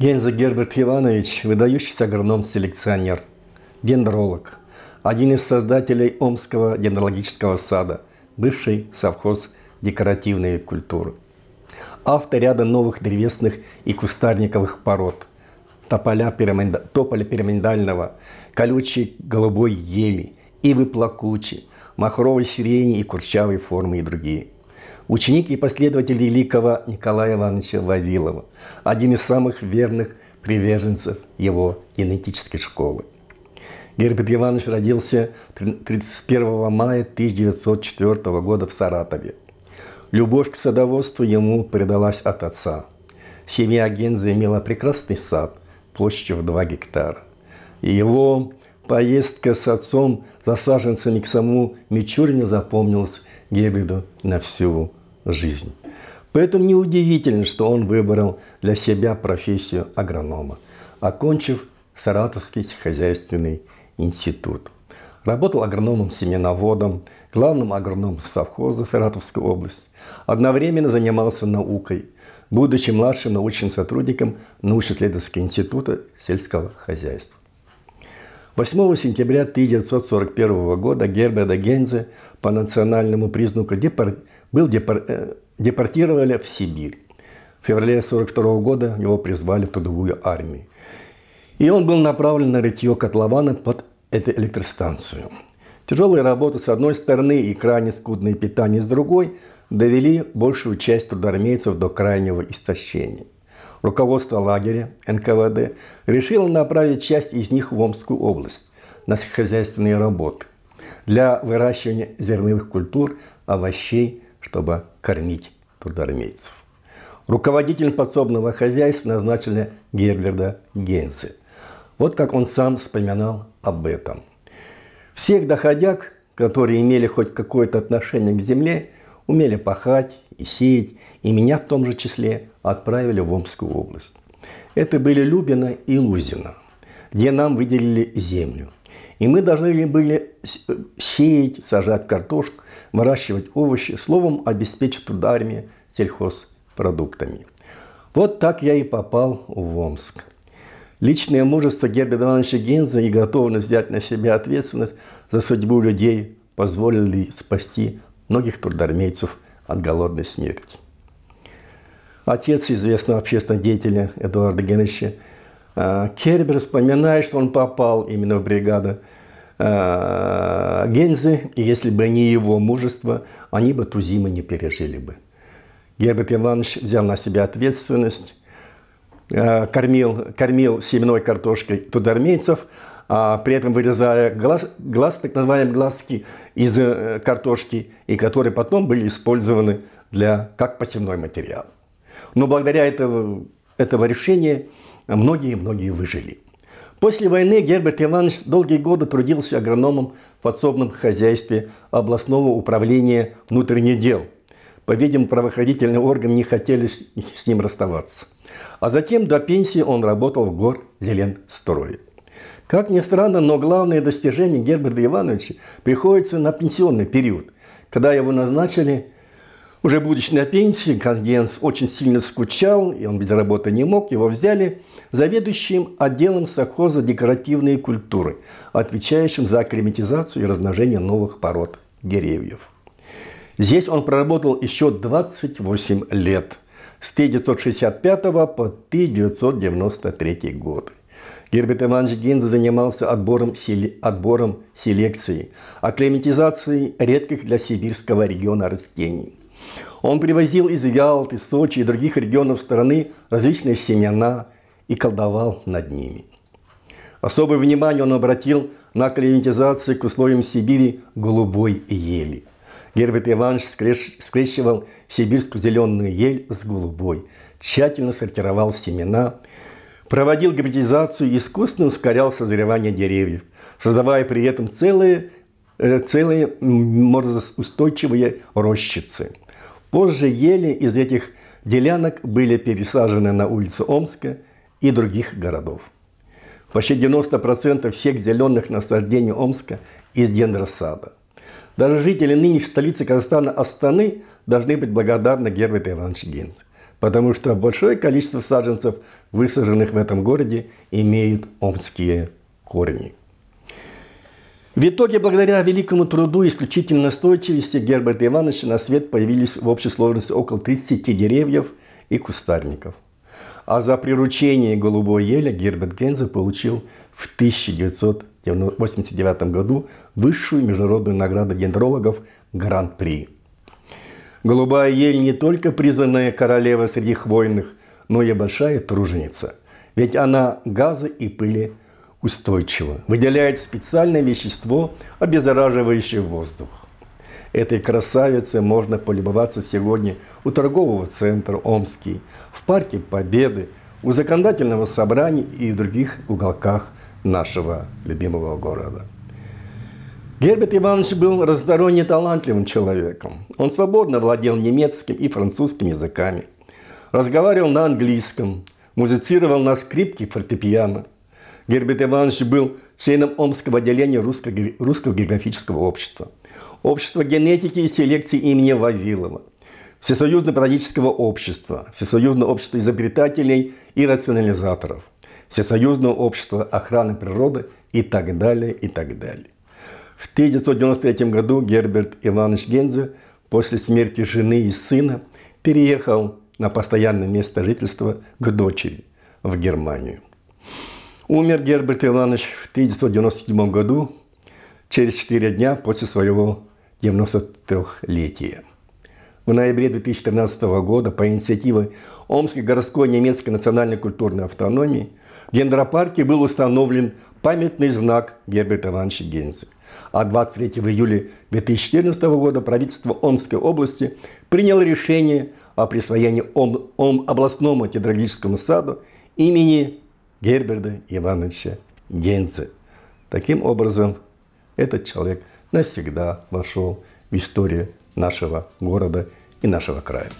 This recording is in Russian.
Генза Герберт Иванович – выдающийся агроном-селекционер, дендролог, один из создателей Омского дендрологического сада, бывший совхоз декоративные культуры. Автор ряда новых древесных и кустарниковых пород – тополя, пирамида, тополя пирамидального, колючей голубой ели, ивы плакучи, махровой сирени и курчавой формы и другие – ученик и последователь великого Николая Ивановича Вавилова, один из самых верных приверженцев его генетической школы. Герберт Иванович родился 31 мая 1904 года в Саратове. Любовь к садоводству ему предалась от отца. Семья Генза имела прекрасный сад площадью в 2 гектара. И его поездка с отцом, за саженцами к самому Мичурину запомнилась Геббельду на всю жизнь. Поэтому неудивительно, что он выбрал для себя профессию агронома, окончив Саратовский хозяйственный институт. Работал агрономом-семеноводом, главным агрономом совхоза Саратовской области. Одновременно занимался наукой, будучи младшим научным сотрудником научно-исследовательского института сельского хозяйства. 8 сентября 1941 года Герберда Гензе по национальному признаку депортировали был депор... Э, депортировали в Сибирь. В феврале 1942 года его призвали в трудовую армию. И он был направлен на рытье котлована под эту электростанцию. Тяжелые работы с одной стороны и крайне скудное питание с другой довели большую часть трудоармейцев до крайнего истощения. Руководство лагеря НКВД решило направить часть из них в Омскую область на хозяйственные работы для выращивания зерновых культур, овощей, чтобы кормить трудоармейцев. Руководителем подсобного хозяйства назначили Герберда Гейнсе. Вот как он сам вспоминал об этом. Всех доходяг, которые имели хоть какое-то отношение к земле, умели пахать и сеять, и меня в том же числе отправили в Омскую область. Это были Любина и Лузина, где нам выделили землю – и мы должны были э, сеять, сажать картошку, выращивать овощи, словом, обеспечить труд армии сельхозпродуктами. Вот так я и попал в Омск. Личное мужество Герберта Ивановича Генза и готовность взять на себя ответственность за судьбу людей позволили спасти многих трудормейцев от голодной смерти. Отец известного общественного деятеля Эдуарда Генрича а, Кербер вспоминает, что он попал именно в бригаду а, Гензы, и если бы не его мужество, они бы ту зиму не пережили бы. Герберт Иванович взял на себя ответственность, а, кормил, кормил семенной картошкой тудормейцев, а при этом вырезая глаз, глаз, так называемые глазки из э, картошки, и которые потом были использованы для, как посевной материал. Но благодаря этого, этого решения многие-многие выжили. После войны Герберт Иванович долгие годы трудился агрономом в подсобном хозяйстве областного управления внутренних дел. По-видимому, правоохранительные органы не хотели с ним расставаться. А затем до пенсии он работал в гор Зеленстрое. Как ни странно, но главное достижение Герберта Ивановича приходится на пенсионный период. Когда его назначили уже будучи на пенсии, Гранс очень сильно скучал, и он без работы не мог. Его взяли заведующим отделом совхоза декоративной культуры, отвечающим за акклиматизацию и размножение новых пород деревьев. Здесь он проработал еще 28 лет, с 1965 по 1993 год. Герберт Иванович Гинз занимался отбором, сели... отбором селекции, акклиматизацией редких для сибирского региона растений он привозил из Ялты, Сочи и других регионов страны различные семена и колдовал над ними. Особое внимание он обратил на климатизацию к условиям Сибири голубой ели. Герберт Иванович скрещивал сибирскую зеленую ель с голубой, тщательно сортировал семена, проводил гибридизацию и искусственно ускорял созревание деревьев, создавая при этом целые, э, целые морозоустойчивые рощицы – Позже ели из этих делянок были пересажены на улицы Омска и других городов. Почти 90% всех зеленых насаждений Омска из дендросада. Даже жители нынешней столицы Казахстана Астаны должны быть благодарны Герберту Ивановичу Гинзу, потому что большое количество саджанцев, высаженных в этом городе, имеют омские корни. В итоге, благодаря великому труду и исключительной настойчивости Герберта Ивановича на свет появились в общей сложности около 30 деревьев и кустарников. А за приручение голубой ели Герберт Гензе получил в 1989 году высшую международную награду дендрологов Гран-при. Голубая ель не только признанная королева среди хвойных, но и большая труженица. Ведь она газы и пыли – устойчиво. Выделяет специальное вещество, обеззараживающее воздух. Этой красавице можно полюбоваться сегодня у торгового центра «Омский», в парке Победы, у законодательного собрания и в других уголках нашего любимого города. Герберт Иванович был разносторонне талантливым человеком. Он свободно владел немецким и французским языками. Разговаривал на английском, музицировал на скрипке фортепиано – Герберт Иванович был членом Омского отделения Русско Русского географического общества, Общества генетики и селекции имени Вавилова, Всесоюзного парадического общества, Всесоюзного общества изобретателей и рационализаторов, Всесоюзного общества охраны природы и так далее, и так далее. В 1993 году Герберт Иванович Гензе после смерти жены и сына переехал на постоянное место жительства к дочери в Германию. Умер Герберт Иванович в 1997 году, через 4 дня после своего 93-летия. В ноябре 2013 года по инициативе Омской городской немецкой национальной культурной автономии в Гендропарке был установлен памятный знак Герберта Ивановича Гензе. А 23 июля 2014 года правительство Омской области приняло решение о присвоении Ом, Ом областному тетрагическому саду имени Герберда Ивановича Гензе. Таким образом, этот человек навсегда вошел в историю нашего города и нашего края.